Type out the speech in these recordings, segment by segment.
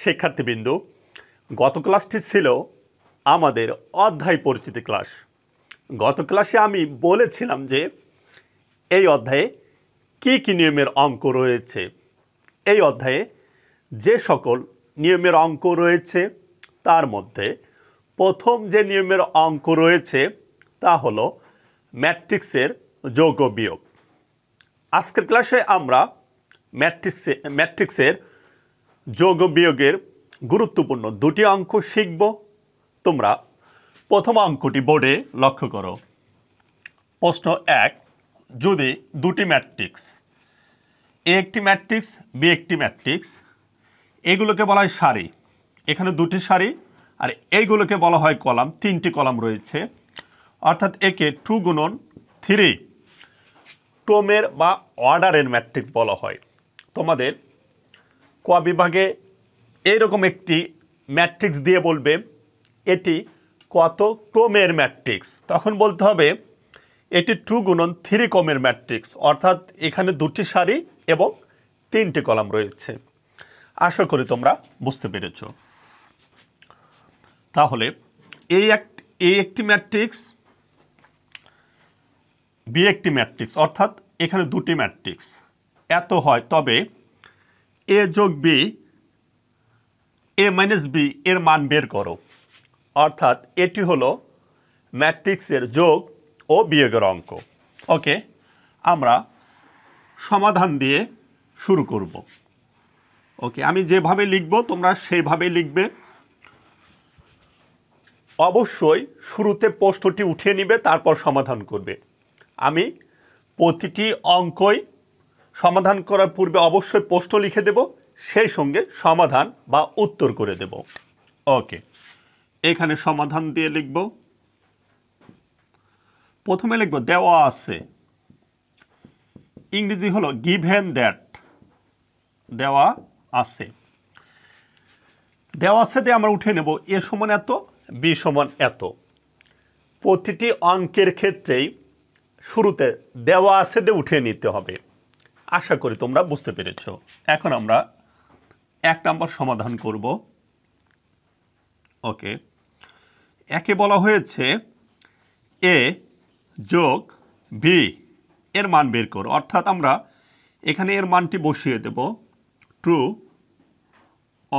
শিক্ষার্থীবৃন্দ গত ক্লাসটি ছিল আমাদের অধ্যায় পরিচিতি ক্লাস গত ক্লাসে আমি বলেছিলাম যে এই অধ্যায়ে কী কী নিয়মের অঙ্ক রয়েছে এই অধ্যায়ে যে সকল নিয়মের অঙ্ক রয়েছে তার মধ্যে প্রথম যে নিয়মের অঙ্ক রয়েছে তা হল ম্যাট্রিক্সের যোগ বিয়োগ আজকের ক্লাসে আমরা ম্যাট্রিক্সে ম্যাট্রিক্সের যোগ বিয়োগের গুরুত্বপূর্ণ দুটি অঙ্ক শিখব তোমরা প্রথম অঙ্কটি বোর্ডে লক্ষ্য করো প্রশ্ন এক যদি দুটি ম্যাট্রিক্স এ একটি ম্যাট্রিক্স বি একটি ম্যাট্রিক্স এগুলোকে বলা হয় সারি এখানে দুটি সারি আর এইগুলোকে বলা হয় কলাম তিনটি কলাম রয়েছে অর্থাৎ একে টু গুণন থ্রি টোমের বা অর্ডারের ম্যাট্রিক্স বলা হয় তোমাদের ক বিভাগে এইরকম একটি ম্যাট্রিক্স দিয়ে বলবে এটি কত ক্রোমের ম্যাট্রিক্স তখন বলতে হবে এটি টু গুণন থ্রি কমের ম্যাট্রিক্স অর্থাৎ এখানে দুটি সারি এবং তিনটি কলাম রয়েছে আশা করি তোমরা বুঝতে পেরেছ তাহলে এই এক এই একটি ম্যাট্রিক্স বি একটি ম্যাট্রিক্স অর্থাৎ এখানে দুটি ম্যাট্রিক্স এত হয় তবে এ যোগ বি এ মাইনাস বি এর মান বের করো অর্থাৎ এটি হলো ম্যাট্রিক্সের যোগ ও বিয়োগের অঙ্ক ওকে আমরা সমাধান দিয়ে শুরু করব ওকে আমি যেভাবে লিখব তোমরা সেইভাবে লিখবে অবশ্যই শুরুতে প্রশ্নটি উঠিয়ে নিবে তারপর সমাধান করবে আমি প্রতিটি অঙ্কই সমাধান করার পূর্বে অবশ্যই প্রশ্ন লিখে দেব সেই সঙ্গে সমাধান বা উত্তর করে দেব ওকে এখানে সমাধান দিয়ে লিখব প্রথমে লিখব দেওয়া আছে ইংরেজি হলো গিভেন দ্যাট দেওয়া আছে দেওয়া আছে দিয়ে আমরা উঠে নেব এ সমান এত বি সমান এত প্রতিটি অঙ্কের ক্ষেত্রেই শুরুতে দেওয়া আছে দিয়ে উঠে নিতে হবে আশা করি তোমরা বুঝতে পেরেছ এখন আমরা এক নম্বর সমাধান করব ওকে একে বলা হয়েছে এ যোগ বি এর মান বের করো অর্থাৎ আমরা এখানে এর মানটি বসিয়ে দেব টু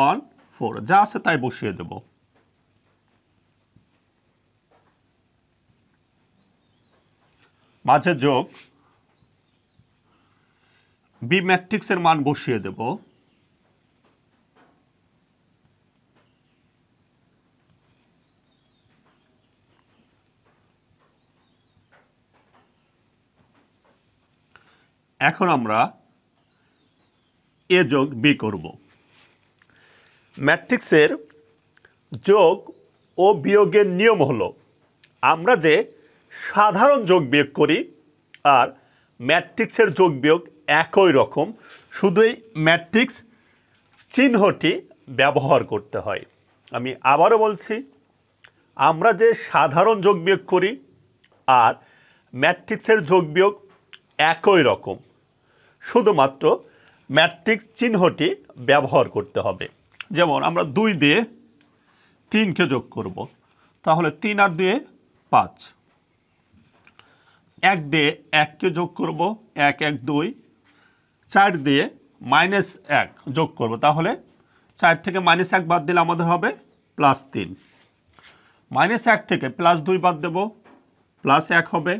অন ফোর যা আছে তাই বসিয়ে দেব মাঝে যোগ বি ম্যাট্রিক্সের মান বসিয়ে দেব এখন আমরা এ যোগ বি করব ম্যাট্রিক্সের যোগ ও বিয়োগের নিয়ম হলো আমরা যে সাধারণ যোগ বিয়োগ করি আর ম্যাট্রিক্সের যোগ বিয়োগ একই রকম শুধু এই ম্যাট্রিক্স চিহ্নটি ব্যবহার করতে হয় আমি আবারও বলছি আমরা যে সাধারণ যোগ বিয়োগ করি আর ম্যাট্রিক্সের যোগ বিয়োগ একই রকম শুধুমাত্র ম্যাট্রিক্স চিহ্নটি ব্যবহার করতে হবে যেমন আমরা দুই দিয়ে তিনকে যোগ করব তাহলে তিন আর দিয়ে পাঁচ এক দিয়ে এককে যোগ করব এক এক দুই চার দিয়ে মাইনাস এক যোগ করব তাহলে চার থেকে মাইনাস এক বাদ দিলে আমাদের হবে প্লাস তিন মাইনাস এক থেকে প্লাস দুই বাদ দেব প্লাস এক হবে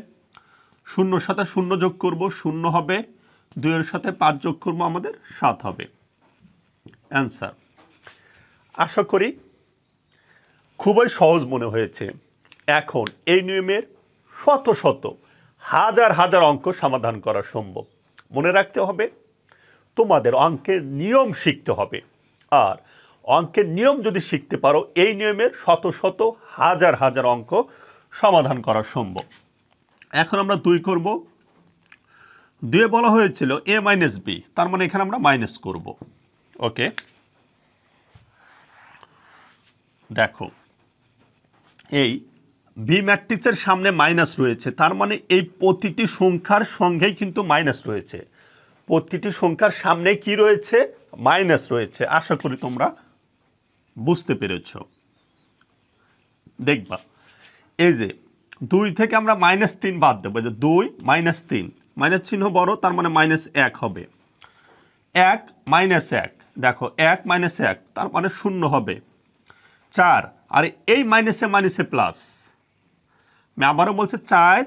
শূন্যর সাথে শূন্য যোগ করব শূন্য হবে দুইয়ের সাথে পাঁচ যোগ করব আমাদের সাত হবে অ্যান্সার আশা করি খুবই সহজ মনে হয়েছে এখন এই নিয়মের শত শত হাজার হাজার অঙ্ক সমাধান করা সম্ভব মনে রাখতে হবে তোমাদের অঙ্কের নিয়ম শিখতে হবে আর অঙ্কের নিয়ম যদি শিখতে পারো এই নিয়মের শত শত হাজার হাজার অঙ্ক সমাধান করা সম্ভব এখন আমরা দুই করব দুয়ে বলা হয়েছিল এ মাইনাস বি তার মানে এখানে আমরা মাইনাস করব ওকে দেখো এই বি ম্যাট্রিক্সের সামনে মাইনাস রয়েছে তার মানে এই প্রতিটি সংখ্যার সঙ্গেই কিন্তু মাইনাস রয়েছে প্রতিটি সংখ্যার সামনে কি রয়েছে মাইনাস রয়েছে আশা করি তোমরা বুঝতে পেরেছ দেখবা এই যে দুই থেকে আমরা মাইনাস তিন বাদ দেবো যে দুই মাইনাস তিন মাইনাস চিহ্ন বড় তার মানে মাইনাস এক হবে এক মাইনাস এক দেখো এক মাইনাস এক তার মানে শূন্য হবে চার আর এই মাইনাসে মাইনাসে প্লাস আমি আবারও বলছে চার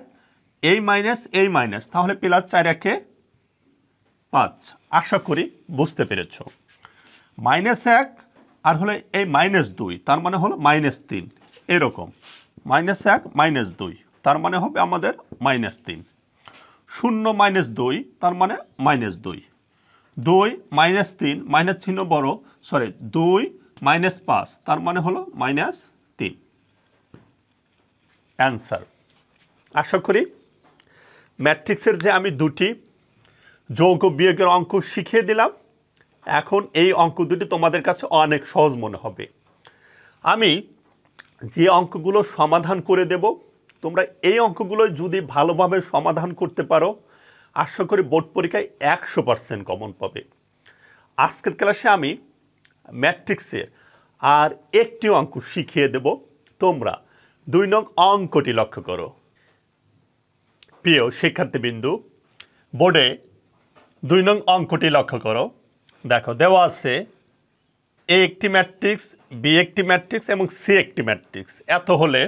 এই মাইনাস এই মাইনাস তাহলে প্লাস চার একে পাঁচ আশা করি বুঝতে পেরেছ মাইনাস এক আর হলে এই মাইনাস দুই তার মানে হলো মাইনাস তিন এরকম মাইনাস এক মাইনাস দুই তার মানে হবে আমাদের মাইনাস তিন শূন্য মাইনাস দুই তার মানে মাইনাস দুই দুই মাইনাস তিন মাইনাস চিহ্ন বড় সরি দুই মাইনাস পাঁচ তার মানে হলো মাইনাস তিন অ্যান্সার আশা করি ম্যাট্রিক্সের যে আমি দুটি যৌগ বিয়োগের অঙ্ক শিখিয়ে দিলাম এখন এই অঙ্ক দুটি তোমাদের কাছে অনেক সহজ মনে হবে আমি যে অঙ্কগুলো সমাধান করে দেব তোমরা এই অঙ্কগুলো যদি ভালোভাবে সমাধান করতে পারো আশা করি বোর্ড পরীক্ষায় একশো পার্সেন্ট কমন পাবে আজকের ক্লাসে আমি ম্যাট্রিক্সের আর একটি অঙ্ক শিখিয়ে দেব তোমরা দুই নং অঙ্কটি লক্ষ্য করো প্রিয় শিক্ষার্থীবিন্দু বোর্ডে দুই নং অঙ্কটি লক্ষ্য করো দেখো দেওয়া আছে এ একটি ম্যাট্রিক্স বি একটি ম্যাট্রিক্স এবং সি একটি ম্যাট্রিক্স এত হলে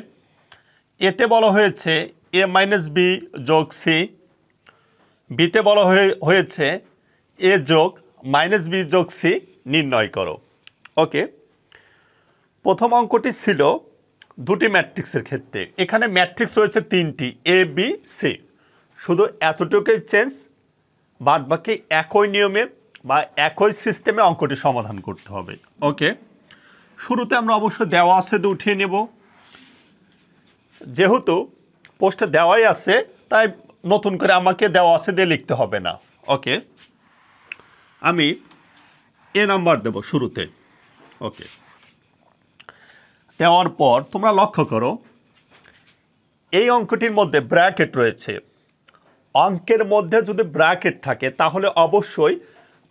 এতে বলা হয়েছে এ মাইনাস বি যোগ সি বিতে বলা হয়েছে এ যোগ মাইনাস বি যোগ সি নির্ণয় করো ওকে প্রথম অঙ্কটি ছিল দুটি ম্যাট্রিক্সের ক্ষেত্রে এখানে ম্যাট্রিক্স রয়েছে তিনটি এ বি সি শুধু এতটুকুই চেঞ্জ বাদ বাকি একই নিয়মে বা একই সিস্টেমে অঙ্কটি সমাধান করতে হবে ওকে শুরুতে আমরা অবশ্য দেওয়া আছে উঠিয়ে নেব যেহেতু পোস্টে দেওয়াই আছে তাই নতুন করে আমাকে দেওয়া আছে দিয়ে লিখতে হবে না ওকে আমি এ নাম্বার দেব শুরুতে ওকে দেওয়ার পর তোমরা লক্ষ্য করো এই অঙ্কটির মধ্যে ব্র্যাকেট রয়েছে অঙ্কের মধ্যে যদি ব্র্যাকেট থাকে তাহলে অবশ্যই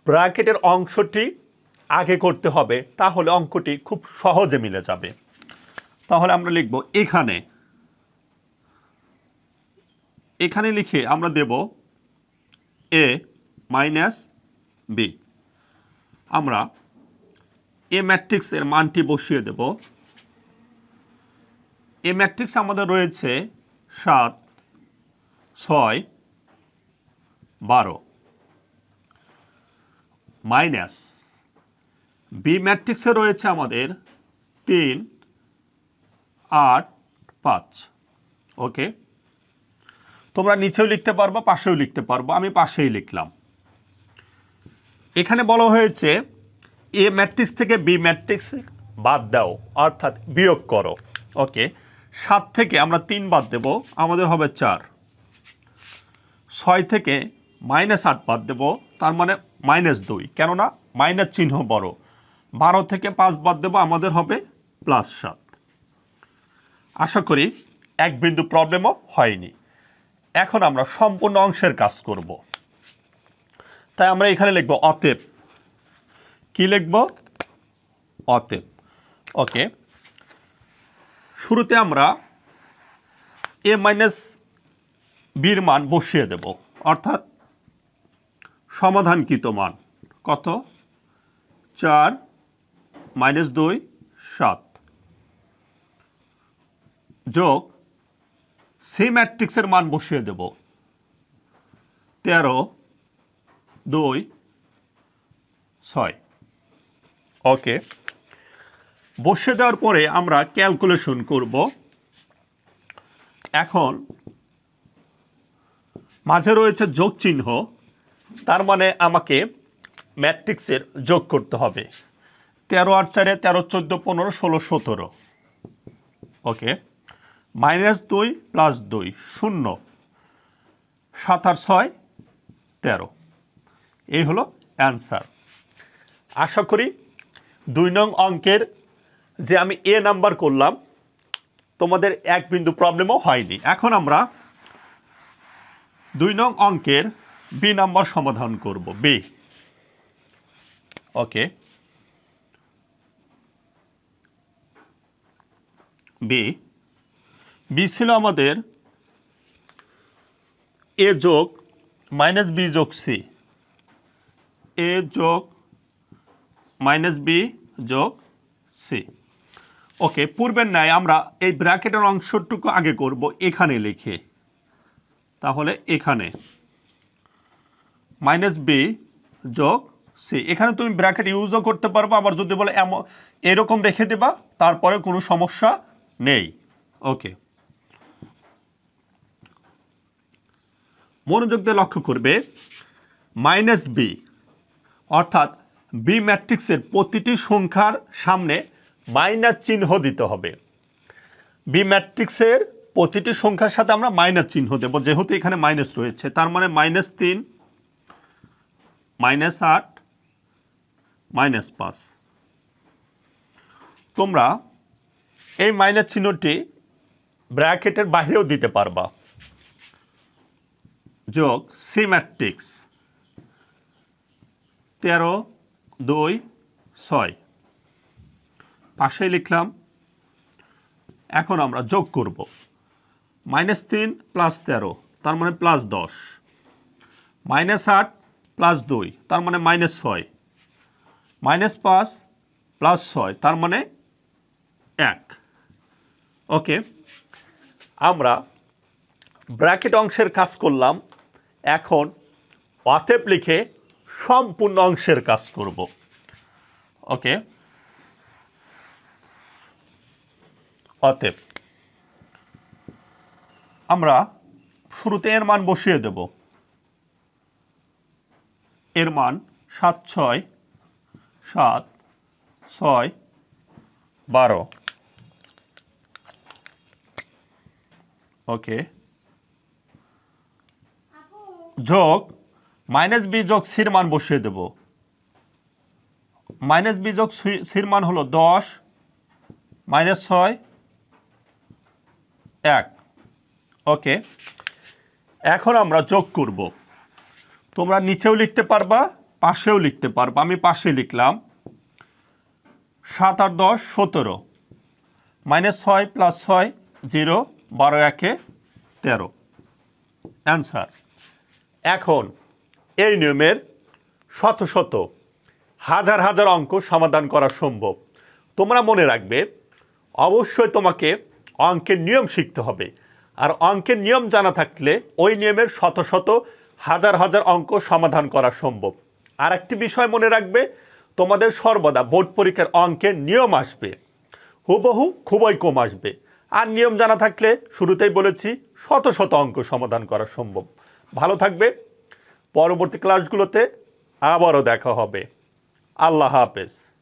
ব্র্যাকেটের অংশটি আগে করতে হবে তাহলে অঙ্কটি খুব সহজে মিলে যাবে তাহলে আমরা লিখব এখানে এখানে লিখে আমরা দেব এ মাইনাস বি আমরা এ ম্যাট্রিক্সের মানটি বসিয়ে দেব এ ম্যাট্রিক্স আমাদের রয়েছে সাত ছয় বারো মাইনাস বি ম্যাট্রিক্সে রয়েছে আমাদের তিন আট পাঁচ ওকে তোমরা নিচেও লিখতে পারবা পাশেও লিখতে পারবো আমি পাশেই লিখলাম এখানে বলা হয়েছে এ ম্যাট্রিক্স থেকে বি ম্যাট্রিক্স বাদ দাও অর্থাৎ বিয়োগ করো ওকে সাত থেকে আমরা তিন বাদ দেব আমাদের হবে চার ছয় থেকে মাইনাস আট বাদ দেব তার মানে মাইনাস দুই কেননা মাইনাস চিহ্ন বড় বারো থেকে পাঁচ বাদ দেব আমাদের হবে প্লাস সাত আশা করি এক বিন্দু প্রবলেমও হয়নি এখন আমরা সম্পূর্ণ অংশের কাজ করব তাই আমরা এখানে লিখব অতেব কি লিখব অতেব ওকে শুরুতে আমরা এ মাইনাস বির মান বসিয়ে দেব অর্থাৎ সমাধানকৃত মান কত চার মাইনাস দুই সাত যোগ সেই ম্যাট্রিক্সের মান বসিয়ে দেব তেরো দুই ছয় ওকে বসিয়ে দেওয়ার পরে আমরা ক্যালকুলেশন করব এখন মাঝে রয়েছে যোগ চিহ্ন তার মানে আমাকে ম্যাট্রিক্সের যোগ করতে হবে তেরো আর চারে তেরো চোদ্দো পনেরো ষোলো সতেরো ওকে মাইনাস দুই প্লাস দুই শূন্য সাত আর ছয় তেরো এই হলো অ্যান্সার আশা করি দুই নং অঙ্কের যে আমি এ নাম্বার করলাম তোমাদের এক বিন্দু প্রবলেমও হয়নি এখন আমরা দুই নং অঙ্কের বি নাম্বার সমাধান করব বি ওকে বি বি ছিল আমাদের এ যোগ মাইনাস বি যোগ সি এ যোগ মাইনাস বি যোগ সি ওকে পূর্বের ন্যায় আমরা এই ব্র্যাকেটের অংশটুকু আগে করব এখানে লিখে তাহলে এখানে মাইনাস বি যোগ সি এখানে তুমি ব্র্যাকেট ইউজও করতে পারবো আবার যদি বলে এমন এরকম রেখে দেবা তারপরে কোনো সমস্যা নেই ওকে মনোযোগ দিয়ে লক্ষ্য করবে মাইনাস বি অর্থাৎ বি ম্যাট্রিক্সের প্রতিটি সংখ্যার সামনে মাইনাস চিহ্ন দিতে হবে বি ম্যাট্রিক্সের প্রতিটি সংখ্যার সাথে আমরা মাইনাস চিহ্ন দেবো যেহেতু এখানে মাইনাস রয়েছে তার মানে মাইনাস তিন মাইনাস আট মাইনাস পাঁচ তোমরা এই মাইনাস চিহ্নটি ব্র্যাকেটের বাইরেও দিতে পারবা যোগ সি তেরো দুই ছয় পাশে লিখলাম এখন আমরা যোগ করব মাইনাস তিন প্লাস তেরো তার মানে প্লাস দশ মাইনাস আট প্লাস দুই তার মানে মাইনাস ছয় মাইনাস পাঁচ প্লাস ছয় তার মানে এক ওকে আমরা ব্র্যাকেট অংশের কাজ করলাম এখন অথেপ লিখে সম্পূর্ণ অংশের কাজ করব ওকে অতএব আমরা শুরুতে এর মান বসিয়ে দেবো এর মান সাত ছয় সাত ছয় বারো ওকে যোগ মাইনাস বি যোগ সির মান বসিয়ে দেব মাইনাস বি যোগ সির মান হলো দশ মাইনাস ছয় এক ওকে এখন আমরা যোগ করবো তোমরা নিচেও লিখতে পারবা পাশেও লিখতে পারবা আমি পাশে লিখলাম সাত আর দশ সতেরো মাইনাস ছয় প্লাস ছয় জিরো বারো একে তেরো অ্যান্সার এখন এই নিয়মের শত শত হাজার হাজার অঙ্ক সমাধান করা সম্ভব তোমরা মনে রাখবে অবশ্যই তোমাকে অঙ্কের নিয়ম শিখতে হবে আর অঙ্কের নিয়ম জানা থাকলে ওই নিয়মের শত শত হাজার হাজার অঙ্ক সমাধান করা সম্ভব আর একটি বিষয় মনে রাখবে তোমাদের সর্বদা বোর্ড পরীক্ষার অঙ্কের নিয়ম আসবে হুবহু খুবই কম আসবে আর নিয়ম জানা থাকলে শুরুতেই বলেছি শত শত অঙ্ক সমাধান করা সম্ভব ভালো থাকবে পরবর্তী ক্লাসগুলোতে আবারও দেখা হবে আল্লাহ হাফেজ